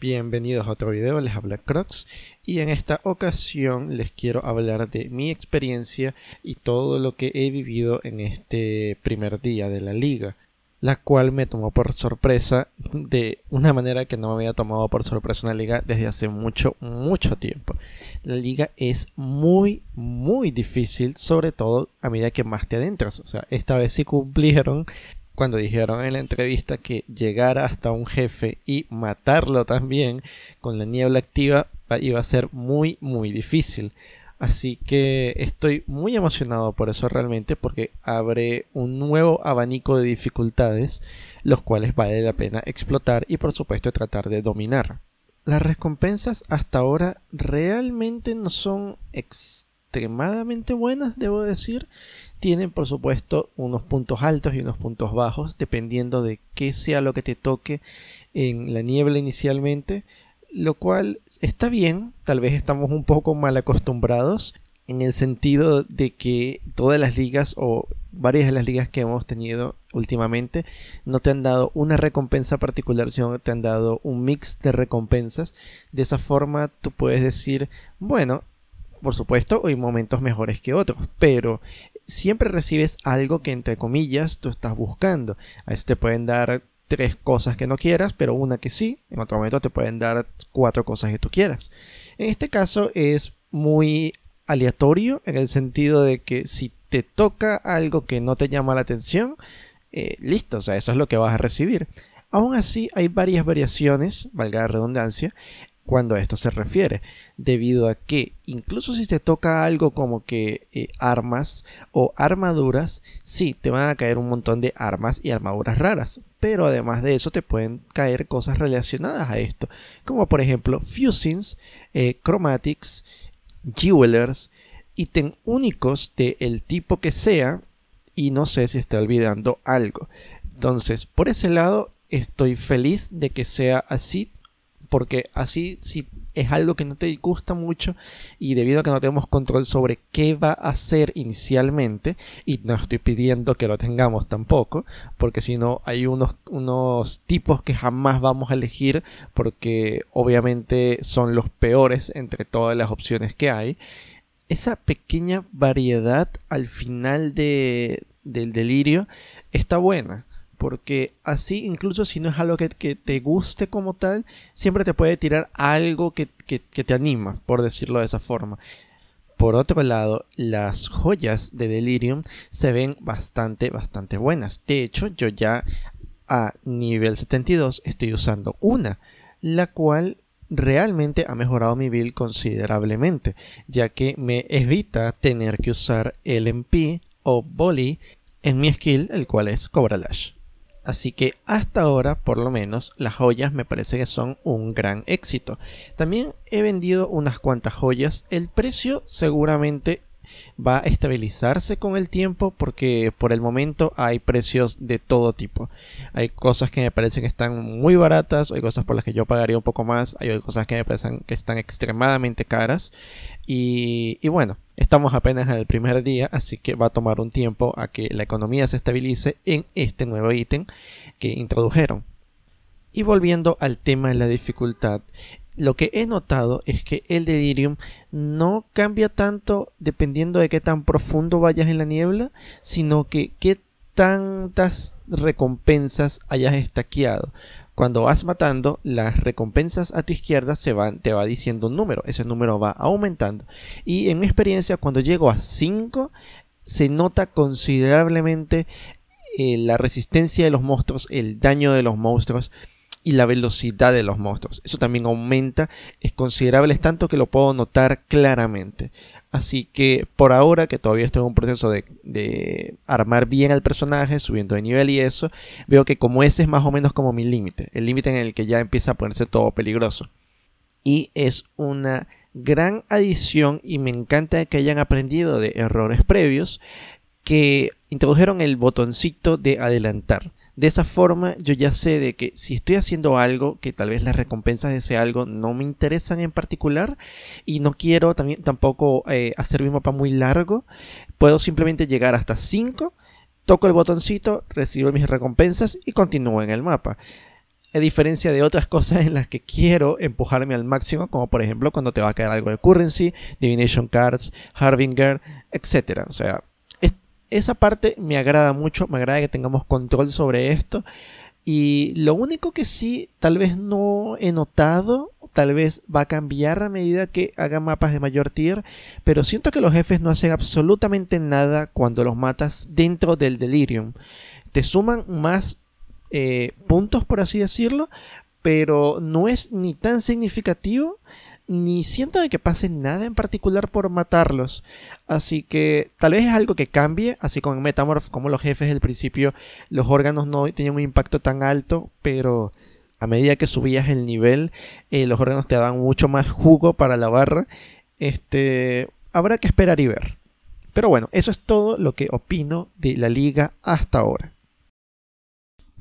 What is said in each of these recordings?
Bienvenidos a otro video, les habla Crocs y en esta ocasión les quiero hablar de mi experiencia y todo lo que he vivido en este primer día de la liga, la cual me tomó por sorpresa de una manera que no me había tomado por sorpresa una liga desde hace mucho, mucho tiempo. La liga es muy, muy difícil, sobre todo a medida que más te adentras. O sea, esta vez sí cumplieron cuando dijeron en la entrevista que llegar hasta un jefe y matarlo también con la niebla activa iba a ser muy, muy difícil. Así que estoy muy emocionado por eso realmente porque abre un nuevo abanico de dificultades los cuales vale la pena explotar y por supuesto tratar de dominar. Las recompensas hasta ahora realmente no son extrañas extremadamente buenas, debo decir. Tienen, por supuesto, unos puntos altos y unos puntos bajos, dependiendo de qué sea lo que te toque en la niebla inicialmente. Lo cual está bien, tal vez estamos un poco mal acostumbrados en el sentido de que todas las ligas o varias de las ligas que hemos tenido últimamente no te han dado una recompensa particular, sino te han dado un mix de recompensas. De esa forma tú puedes decir, bueno, por supuesto, hay momentos mejores que otros, pero siempre recibes algo que entre comillas tú estás buscando. A veces te pueden dar tres cosas que no quieras, pero una que sí. En otro momento te pueden dar cuatro cosas que tú quieras. En este caso es muy aleatorio en el sentido de que si te toca algo que no te llama la atención, eh, listo, o sea, eso es lo que vas a recibir. Aún así, hay varias variaciones, valga la redundancia, cuando a esto se refiere, debido a que incluso si te toca algo como que eh, armas o armaduras, sí, te van a caer un montón de armas y armaduras raras, pero además de eso te pueden caer cosas relacionadas a esto, como por ejemplo fusings, eh, chromatics, jewelers, ítem únicos de el tipo que sea, y no sé si estoy olvidando algo. Entonces, por ese lado, estoy feliz de que sea así porque así si es algo que no te gusta mucho y debido a que no tenemos control sobre qué va a hacer inicialmente, y no estoy pidiendo que lo tengamos tampoco, porque si no hay unos, unos tipos que jamás vamos a elegir porque obviamente son los peores entre todas las opciones que hay, esa pequeña variedad al final del delirio está buena porque así, incluso si no es algo que, te guste como tal, siempre te puede tirar algo que, te anima, por decirlo de esa forma. Por otro lado, las joyas de Delirium se ven bastante, bastante buenas. De hecho, yo ya a nivel 72 estoy usando una, la cual realmente ha mejorado mi build considerablemente, ya que me evita tener que usar LMP o boli en mi skill, el cual es Cobra Lash. Así que hasta ahora, por lo menos, las joyas me parece que son un gran éxito. También he vendido unas cuantas joyas. El precio seguramente va a estabilizarse con el tiempo porque por el momento hay precios de todo tipo. Hay cosas que me parecen que están muy baratas, hay cosas por las que yo pagaría un poco más, hay cosas que me parecen que están extremadamente caras. Y, bueno, estamos apenas en el primer día, así que va a tomar un tiempo a que la economía se estabilice en este nuevo ítem que introdujeron. Y volviendo al tema de la dificultad, lo que he notado es que el delirium no cambia tanto dependiendo de qué tan profundo vayas en la niebla, sino que qué tantas recompensas hayas estaqueado. Cuando vas matando, las recompensas a tu izquierda se van, te va diciendo un número, ese número va aumentando. Y en mi experiencia, cuando llego a 5, se nota considerablemente eh, la resistencia de los monstruos, el daño de los monstruos y la velocidad de los monstruos. Eso también aumenta, es considerable, es tanto que lo puedo notar claramente. Así que por ahora, que todavía estoy en un proceso de, de armar bien al personaje, subiendo de nivel y eso, veo que como ese es más o menos como mi límite, el límite en el que ya empieza a ponerse todo peligroso. Y es una gran adición y me encanta que hayan aprendido de errores previos que introdujeron el botoncito de adelantar. De esa forma yo ya sé de que si estoy haciendo algo, que tal vez las recompensas de ese algo no me interesan en particular y no quiero también, tampoco eh, hacer mi mapa muy largo, puedo simplemente llegar hasta 5, toco el botoncito, recibo mis recompensas y continúo en el mapa. A diferencia de otras cosas en las que quiero empujarme al máximo, como por ejemplo cuando te va a caer algo de currency, divination cards, harbinger, etc. O sea, esa parte me agrada mucho, me agrada que tengamos control sobre esto. Y lo único que sí, tal vez no he notado, tal vez va a cambiar a medida que haga mapas de mayor tier, pero siento que los jefes no hacen absolutamente nada cuando los matas dentro del delirium. Te suman más eh, puntos, por así decirlo, pero no es ni tan significativo ni siento de que pase nada en particular por matarlos. Así que tal vez es algo que cambie, así con Metamorph, como los jefes del principio, los órganos no tenían un impacto tan alto, pero a medida que subías el nivel, eh, los órganos te daban mucho más jugo para la barra. Este, habrá que esperar y ver. Pero bueno, eso es todo lo que opino de la liga hasta ahora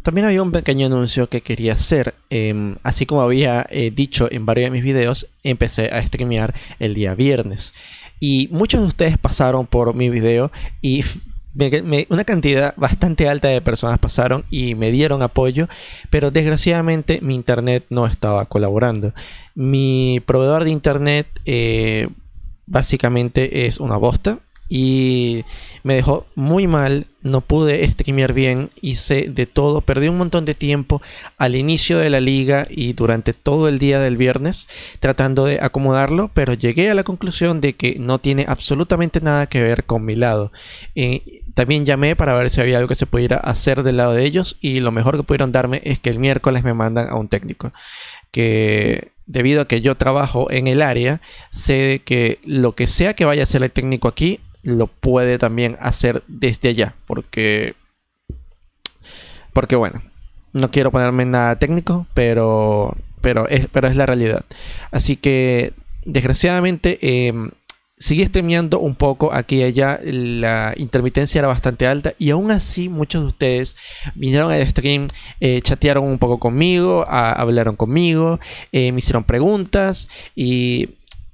también había un pequeño anuncio que quería hacer. Em, así como había eh, dicho en varios de mis videos, empecé a streamear el día viernes. Y muchos de ustedes pasaron por mi video y una cantidad bastante alta de personas pasaron y me dieron apoyo, pero desgraciadamente mi internet no estaba colaborando. Mi proveedor de internet eh, básicamente es una bosta y me dejó muy mal, no pude streamear bien, hice de todo, perdí un montón de tiempo al inicio de la liga y durante todo el día del viernes tratando de acomodarlo, pero llegué a la conclusión de que no tiene absolutamente nada que ver con mi lado. y también llamé para ver si había algo que se pudiera hacer del lado de ellos y lo mejor que pudieron darme es que el miércoles me mandan a un técnico que debido a que yo trabajo en el área, sé que lo que sea que vaya a ser el técnico aquí lo puede también hacer desde allá, porque porque bueno, no quiero ponerme nada técnico, pero pero es pero es la realidad. Así que desgraciadamente eh, streameando un poco aquí y allá, la intermitencia era bastante alta y aún así muchos de ustedes vinieron al stream, eh, chatearon un poco conmigo, ah, hablaron conmigo, eh, me hicieron preguntas y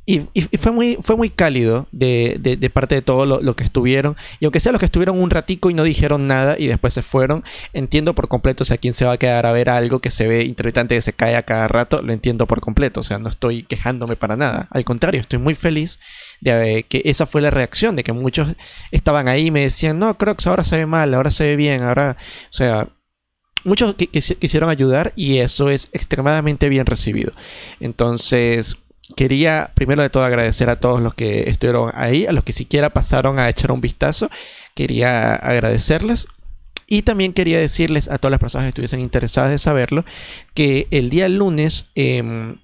y, fue, muy, fue muy cálido de, parte de todos lo, que estuvieron. Y aunque sea los que estuvieron un ratico y no dijeron nada y después se fueron, entiendo por completo, o sea, quién se va a quedar a ver algo que se ve interesante, que se cae a cada rato, lo entiendo por completo, o sea, no estoy quejándome para nada. Al contrario, estoy muy feliz de eh, que esa fue la reacción, de que muchos estaban ahí y me decían, no, Crocs, ahora se ve mal, ahora se ve bien, ahora, o sea, muchos quisieron ayudar y eso es extremadamente bien recibido. Entonces, quería primero de todo agradecer a todos los que estuvieron ahí, a los que siquiera pasaron a echar un vistazo. Quería agradecerles. Y también quería decirles a todas las personas que estuviesen interesadas de saberlo que el día lunes em,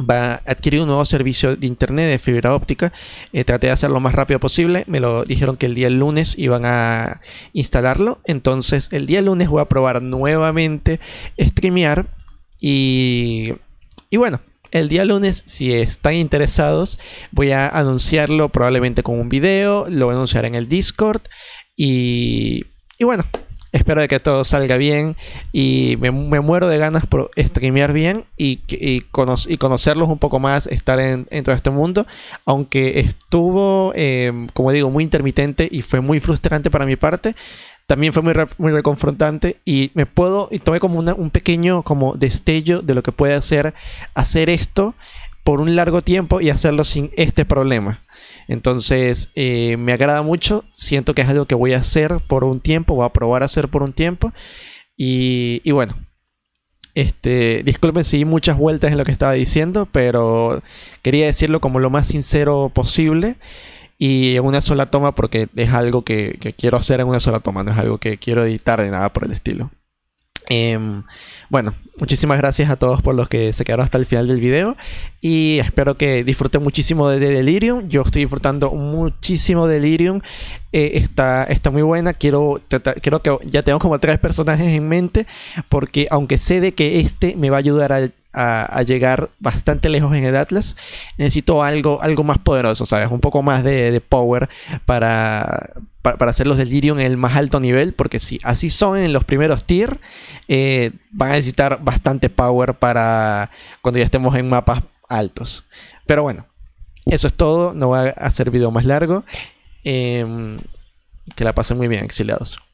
va a adquirir un nuevo servicio de internet de fibra óptica. Eh, traté de hacerlo lo más rápido posible. Me lo dijeron que el día lunes iban a instalarlo. Entonces el día lunes voy a probar nuevamente streamear y, y bueno el día lunes, si están interesados, voy a anunciarlo probablemente con un video, lo voy a anunciar en el Discord y, bueno, espero de que todo salga bien y me, muero de ganas por streamear bien y, y conocerlos un poco más, estar en, todo este mundo, aunque estuvo, eh, como digo, muy intermitente y fue muy frustrante para mi parte también fue muy, muy reconfrontante y me puedo, y tomé como un pequeño como destello de lo que puede hacer hacer esto por un largo tiempo y hacerlo sin este problema. Entonces, eh, me agrada mucho, siento que es algo que voy a hacer por un tiempo, voy a probar a hacer por un tiempo y, bueno. Este, disculpen si di muchas vueltas en lo que estaba diciendo, pero quería decirlo como lo más sincero posible y en una sola toma porque es algo que, quiero hacer en una sola toma, no es algo que quiero editar de nada por el estilo. Em, bueno, muchísimas gracias a todos por los que se quedaron hasta el final del video y espero que disfruten muchísimo de, Delirium. Yo estoy disfrutando muchísimo de Delirium, eh, está, está muy buena. Quiero, creo que ya tengo como tres personajes en mente porque aunque sé de que este me va a ayudar al a, llegar bastante lejos en el Atlas, necesito algo, algo más poderoso, ¿sabes? Un poco más de, power para, para, hacer los Delirium en el más alto nivel, porque si así son en los primeros tier, eh, van a necesitar bastante power para cuando ya estemos en mapas altos. Pero bueno, eso es todo, no voy a hacer video más largo. Em, que la pasen muy bien, exiliados.